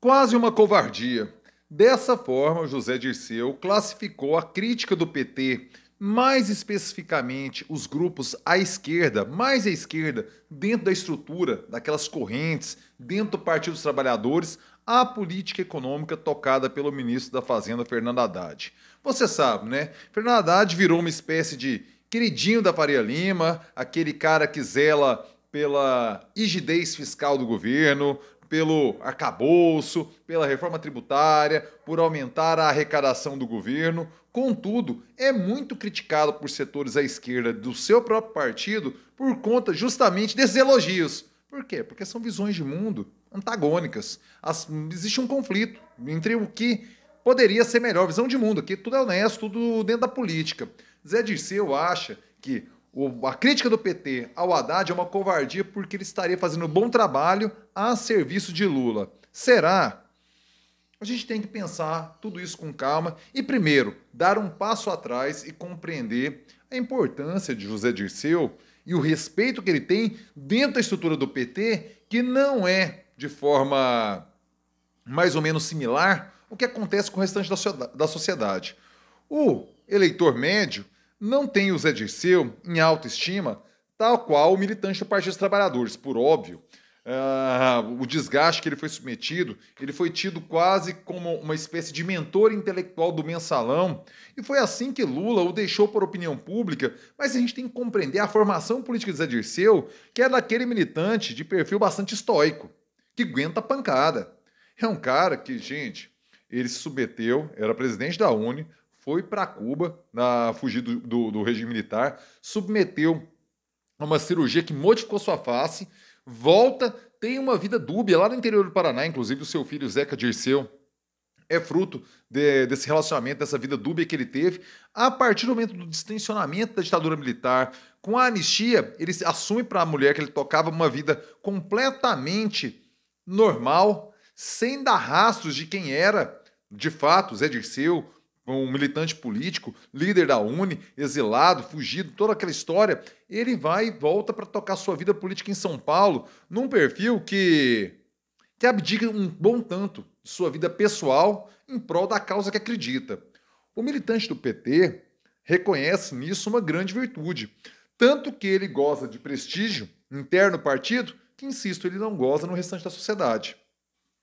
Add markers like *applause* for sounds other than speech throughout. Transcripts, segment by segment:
Quase uma covardia. Dessa forma, José Dirceu classificou a crítica do PT, mais especificamente os grupos à esquerda, mais à esquerda, dentro da estrutura, daquelas correntes, dentro do Partido dos Trabalhadores, à política econômica tocada pelo ministro da Fazenda, Fernando Haddad. Você sabe, né? Fernando Haddad virou uma espécie de queridinho da Faria Lima, aquele cara que zela pela rigidez fiscal do governo, pelo arcabouço, pela reforma tributária, por aumentar a arrecadação do governo. Contudo, é muito criticado por setores à esquerda do seu próprio partido por conta justamente desses elogios. Por quê? Porque são visões de mundo antagônicas. As, existe um conflito entre o que poderia ser melhor visão de mundo, que tudo é honesto, tudo dentro da política. Zé Dirceu acha que o, a crítica do PT ao Haddad é uma covardia porque ele estaria fazendo um bom trabalho a serviço de Lula. Será? A gente tem que pensar tudo isso com calma e, primeiro, dar um passo atrás e compreender a importância de José Dirceu e o respeito que ele tem dentro da estrutura do PT, que não é de forma mais ou menos similar o que acontece com o restante da sociedade. O eleitor médio não tem o Zé Dirceu em autoestima, tal qual o militante do Partido dos Trabalhadores, por óbvio. Uh, o desgaste que ele foi submetido, ele foi tido quase como uma espécie de mentor intelectual do mensalão. E foi assim que Lula o deixou por opinião pública, mas a gente tem que compreender a formação política de Zé Dirceu, que é daquele militante de perfil bastante estoico, que aguenta a pancada. É um cara que, gente, ele se submeteu, era presidente da Uni, foi para Cuba, na, fugir do, do, do regime militar, submeteu a uma cirurgia que modificou sua face, volta, tem uma vida dúbia lá no interior do Paraná, inclusive o seu filho Zeca Dirceu é fruto de, desse relacionamento, dessa vida dúbia que ele teve. A partir do momento do distensionamento da ditadura militar, com a anistia, ele assume para a mulher que ele tocava uma vida completamente normal, sem dar rastros de quem era de fato Zé Dirceu, um militante político, líder da Uni, exilado, fugido, toda aquela história, ele vai e volta para tocar sua vida política em São Paulo, num perfil que, que abdica um bom tanto de sua vida pessoal em prol da causa que acredita. O militante do PT reconhece nisso uma grande virtude, tanto que ele goza de prestígio interno partido, que insisto, ele não goza no restante da sociedade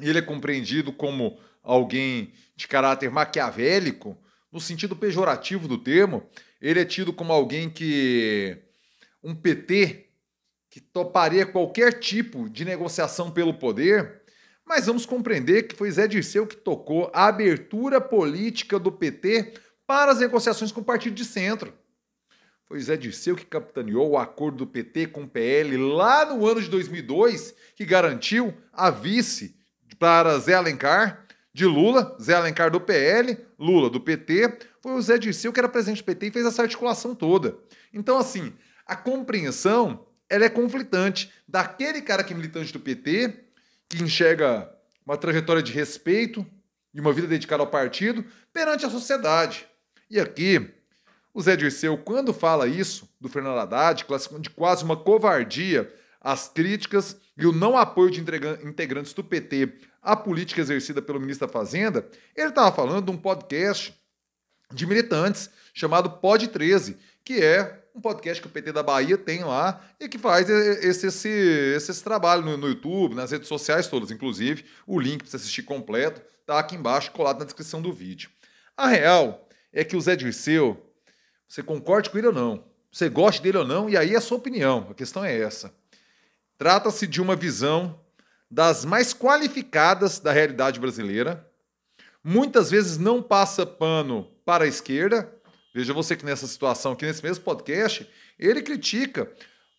ele é compreendido como alguém de caráter maquiavélico, no sentido pejorativo do termo, ele é tido como alguém que. um PT que toparia qualquer tipo de negociação pelo poder, mas vamos compreender que foi Zé Dirceu que tocou a abertura política do PT para as negociações com o partido de centro. Foi Zé Dirceu que capitaneou o acordo do PT com o PL lá no ano de 2002, que garantiu a vice para Zé Alencar, de Lula, Zé Alencar do PL, Lula do PT, foi o Zé Dirceu que era presidente do PT e fez essa articulação toda. Então, assim, a compreensão ela é conflitante daquele cara que é militante do PT, que enxerga uma trajetória de respeito e uma vida dedicada ao partido, perante a sociedade. E aqui, o Zé Dirceu, quando fala isso do Fernando Haddad, de quase uma covardia as críticas e o não apoio de integrantes do PT à política exercida pelo ministro da Fazenda, ele estava falando de um podcast de militantes chamado Pod 13, que é um podcast que o PT da Bahia tem lá e que faz esse, esse, esse, esse trabalho no, no, YouTube, nas redes sociais todas, inclusive. O link para você assistir completo está aqui embaixo, colado na descrição do vídeo. A real é que o Zé Dirceu, você concorde com ele ou não, você goste dele ou não, e aí é a sua opinião, a questão é essa. Trata-se de uma visão das mais qualificadas da realidade brasileira. Muitas vezes não passa pano para a esquerda. Veja você que nessa situação, aqui nesse mesmo podcast, ele critica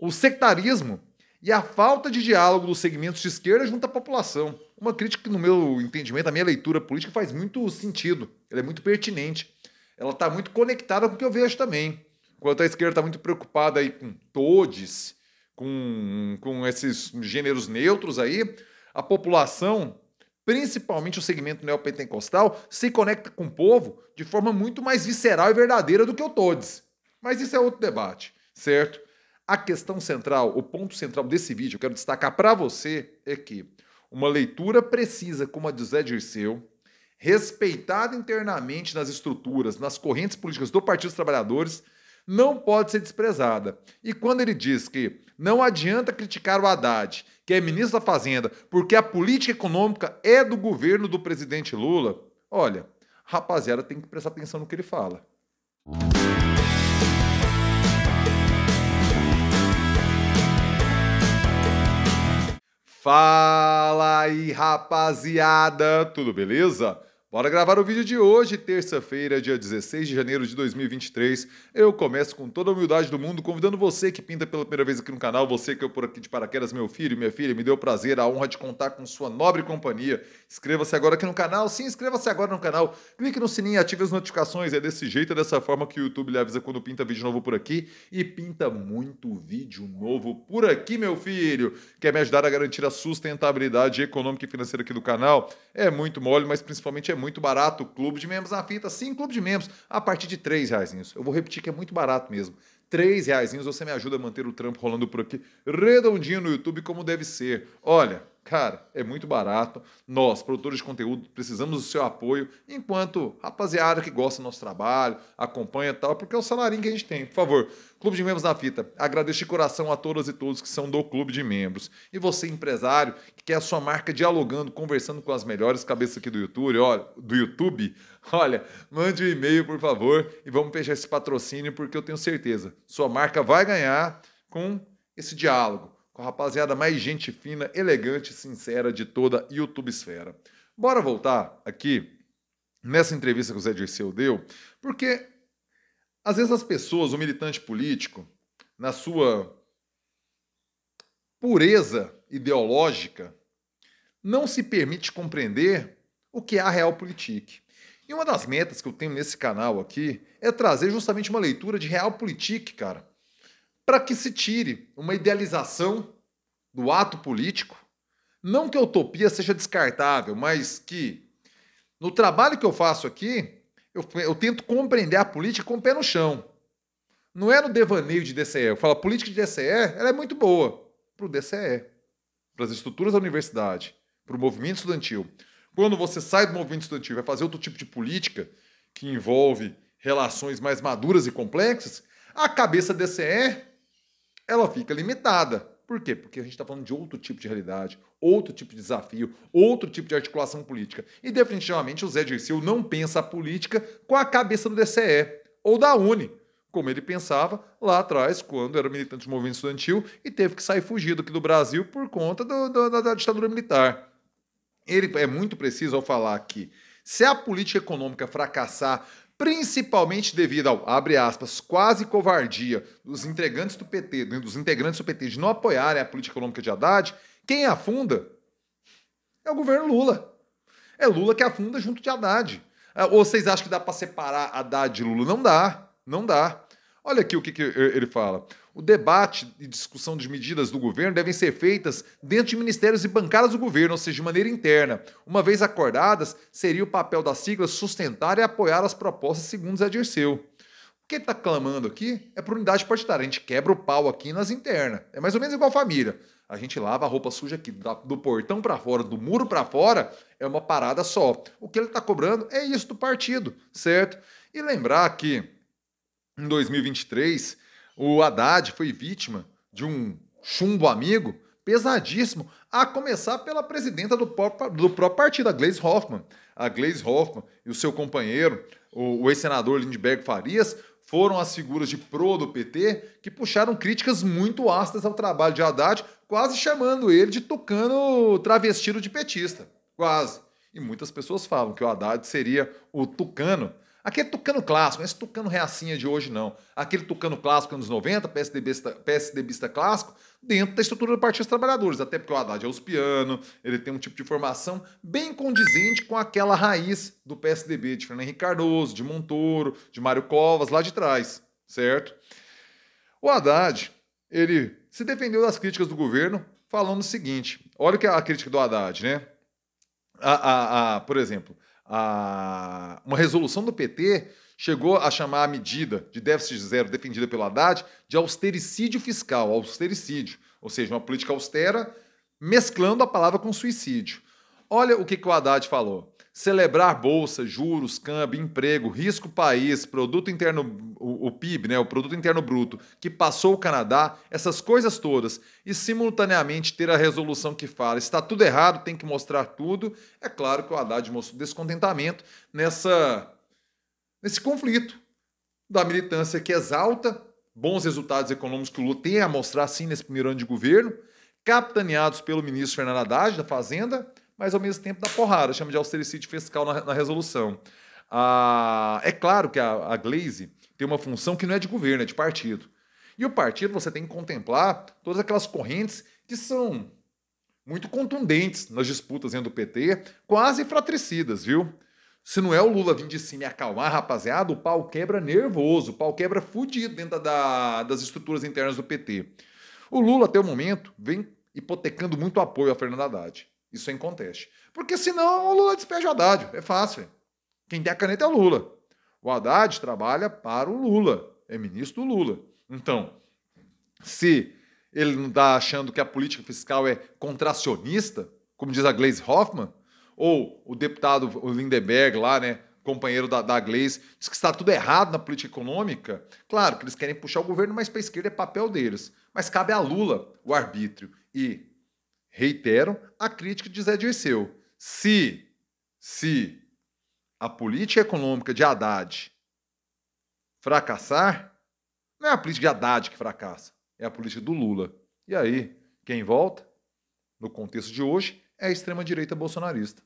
o sectarismo e a falta de diálogo dos segmentos de esquerda junto à população. Uma crítica que, no meu entendimento, na minha leitura política, faz muito sentido. Ela é muito pertinente. Ela está muito conectada com o que eu vejo também. Enquanto a esquerda está muito preocupada aí com todes, com, com esses gêneros neutros aí, a população, principalmente o segmento neopentecostal, se conecta com o povo de forma muito mais visceral e verdadeira do que o Todes. Mas isso é outro debate, certo? A questão central, o ponto central desse vídeo, eu quero destacar para você é que uma leitura precisa como a de Zé Dirceu, respeitada internamente nas estruturas, nas correntes políticas do Partido dos Trabalhadores, não pode ser desprezada. E quando ele diz que não adianta criticar o Haddad, que é ministro da Fazenda, porque a política econômica é do governo do presidente Lula, olha, rapaziada tem que prestar atenção no que ele fala. Fala aí, rapaziada, tudo beleza? Bora gravar o vídeo de hoje, terça-feira, dia 16 de janeiro de 2023. Eu começo com toda a humildade do mundo, convidando você que pinta pela primeira vez aqui no canal, você que eu é por aqui de paraquedas, meu filho minha filha, me deu o prazer, a honra de contar com sua nobre companhia. Inscreva-se agora aqui no canal, sim, inscreva-se agora no canal, clique no sininho, ative as notificações, é desse jeito, é dessa forma que o YouTube lhe avisa quando pinta vídeo novo por aqui e pinta muito vídeo novo por aqui, meu filho. Quer me ajudar a garantir a sustentabilidade econômica e financeira aqui do canal? É muito mole, mas principalmente é muito barato. Clube de membros na fita, sim, clube de membros, a partir de três reais. Eu vou repetir que é muito barato mesmo. Três reais, você me ajuda a manter o trampo rolando por aqui, redondinho no YouTube como deve ser. Olha, Cara, é muito barato. Nós, produtores de conteúdo, precisamos do seu apoio, enquanto rapaziada que gosta do nosso trabalho, acompanha e tal, porque é o salarinho que a gente tem. Por favor, Clube de Membros na Fita. Agradeço de coração a todas e todos que são do Clube de Membros. E você, empresário, que quer a sua marca dialogando, conversando com as melhores cabeças aqui do YouTube, olha, do YouTube, *laughs* olha, mande um e-mail, por favor, e vamos fechar esse patrocínio, porque eu tenho certeza, sua marca vai ganhar com esse diálogo com a rapaziada mais gente fina, elegante e sincera de toda a YouTube esfera. Bora voltar aqui nessa entrevista que o Zé Dirceu deu, porque às vezes as pessoas, o militante político, na sua pureza ideológica, não se permite compreender o que é a realpolitik. E uma das metas que eu tenho nesse canal aqui é trazer justamente uma leitura de realpolitik, cara, para que se tire uma idealização do ato político. Não que a utopia seja descartável, mas que no trabalho que eu faço aqui, eu, eu tento compreender a política com o pé no chão. Não é no devaneio de DCE. Eu falo, a política de DCE ela é muito boa para o DCE, para as estruturas da universidade, para o movimento estudantil. Quando você sai do movimento estudantil e vai fazer outro tipo de política que envolve relações mais maduras e complexas, a cabeça DCE ela fica limitada. Por quê? Porque a gente está falando de outro tipo de realidade, outro tipo de desafio, outro tipo de articulação política. E definitivamente o Zé Dirceu não pensa a política com a cabeça do DCE ou da UNE, como ele pensava lá atrás, quando era militante do movimento estudantil e teve que sair fugido aqui do Brasil por conta do, do, da, da ditadura militar. Ele é muito preciso ao falar que se a política econômica fracassar principalmente devido ao, abre aspas, quase covardia dos integrantes do PT, né, dos integrantes do PT de não apoiarem né, a política econômica de Haddad, quem afunda é o governo Lula. É Lula que afunda junto de Haddad. Ou ah, vocês acham que dá para separar Haddad de Lula? Não dá, não dá. Olha aqui o que, que ele fala. O debate e discussão de medidas do governo devem ser feitas dentro de ministérios e bancadas do governo, ou seja, de maneira interna. Uma vez acordadas, seria o papel da sigla sustentar e apoiar as propostas segundo Zé Dirceu. O que ele está clamando aqui é por unidade partidária. A gente quebra o pau aqui nas internas. É mais ou menos igual a família. A gente lava a roupa suja aqui, do portão para fora, do muro para fora, é uma parada só. O que ele está cobrando é isso do partido, certo? E lembrar que em 2023 o Haddad foi vítima de um chumbo amigo pesadíssimo, a começar pela presidenta do próprio, do próprio partido, a Gleise Hoffmann. A Gleise Hoffmann e o seu companheiro, o, o ex-senador Lindbergh Farias, foram as figuras de pro do PT que puxaram críticas muito ácidas ao trabalho de Haddad, quase chamando ele de tucano travestido de petista. Quase. E muitas pessoas falam que o Haddad seria o tucano Aquele tucano clássico, é esse tucano reacinha de hoje não. Aquele tucano clássico anos 90, PSDBista, PSDBista clássico, dentro da estrutura do Partido dos Trabalhadores. Até porque o Haddad é uspiano, ele tem um tipo de formação bem condizente com aquela raiz do PSDB, de Fernando Henrique Cardoso, de Montoro, de Mário Covas, lá de trás, certo? O Haddad, ele se defendeu das críticas do governo, falando o seguinte: olha a crítica do Haddad, né? a, a, a por exemplo, a, uma resolução do PT chegou a chamar a medida de déficit zero defendida pelo Haddad de austericídio fiscal, austericídio, ou seja, uma política austera mesclando a palavra com suicídio. Olha o que, que o Haddad falou celebrar bolsa, juros, câmbio, emprego, risco país, produto interno, o, o, PIB, né, o produto interno bruto, que passou o Canadá, essas coisas todas, e simultaneamente ter a resolução que fala está tudo errado, tem que mostrar tudo, é claro que o Haddad mostrou descontentamento nessa nesse conflito da militância que é exalta bons resultados econômicos que o Lula tem a mostrar sim nesse primeiro ano de governo, capitaneados pelo ministro Fernando Haddad da Fazenda, mas ao mesmo tempo dá porrada, chama de austericídio fiscal na, na resolução. Ah, é claro que a, a Glaze tem uma função que não é de governo, é de partido. E o partido você tem que contemplar todas aquelas correntes que são muito contundentes nas disputas dentro do PT, quase fratricidas, viu? Se não é o Lula vir de cima e acalmar, rapaziada, o pau quebra nervoso, o pau quebra fudido dentro da, das estruturas internas do PT. O Lula, até o momento, vem hipotecando muito apoio a Fernando Haddad. Isso sem é conteste. Porque senão o Lula despeja o Haddad. É fácil. Quem tem a caneta é o Lula. O Haddad trabalha para o Lula. É ministro do Lula. Então, se ele não está achando que a política fiscal é contracionista, como diz a Gleise Hoffmann, ou o deputado Lindeberg lá, né, companheiro da, da Gleise, diz que está tudo errado na política econômica, claro que eles querem puxar o governo mais para a esquerda, é papel deles. Mas cabe a Lula o arbítrio. E reitero a crítica de Zé Dirceu. Se, se a política econômica de Haddad fracassar, não é a política de Haddad que fracassa, é a política do Lula. E aí, quem volta, no contexto de hoje, é a extrema-direita bolsonarista.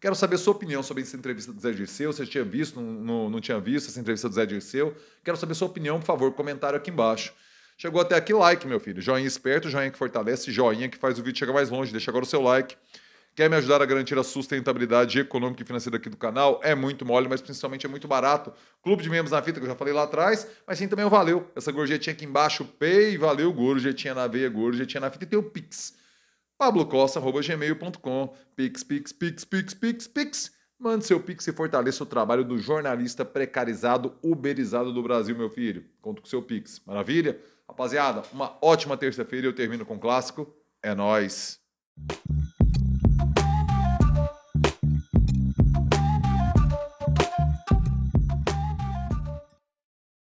Quero saber sua opinião sobre essa entrevista do Zé Dirceu, se você tinha visto, não, não, não tinha visto essa entrevista do Zé Dirceu. Quero saber sua opinião, por favor, comentário aqui embaixo. Chegou até aqui, like, meu filho. Joinha esperto, joinha que fortalece, joinha que faz o vídeo chegar mais longe. Deixa agora o seu like. Quer me ajudar a garantir a sustentabilidade econômica e financeira aqui do canal? É muito mole, mas principalmente é muito barato. Clube de membros na fita, que eu já falei lá atrás, mas sim também o Valeu. Essa gorjetinha aqui embaixo, pay, valeu, gorjetinha na veia, gorjetinha na fita e tem o Pix. pablocosta.gmail.com Pix, Pix, Pix, Pix, Pix, Pix. Mande seu Pix e fortaleça o trabalho do jornalista precarizado, uberizado do Brasil, meu filho. Conto com seu Pix. Maravilha? Rapaziada, uma ótima terça-feira. Eu termino com o clássico. É nós.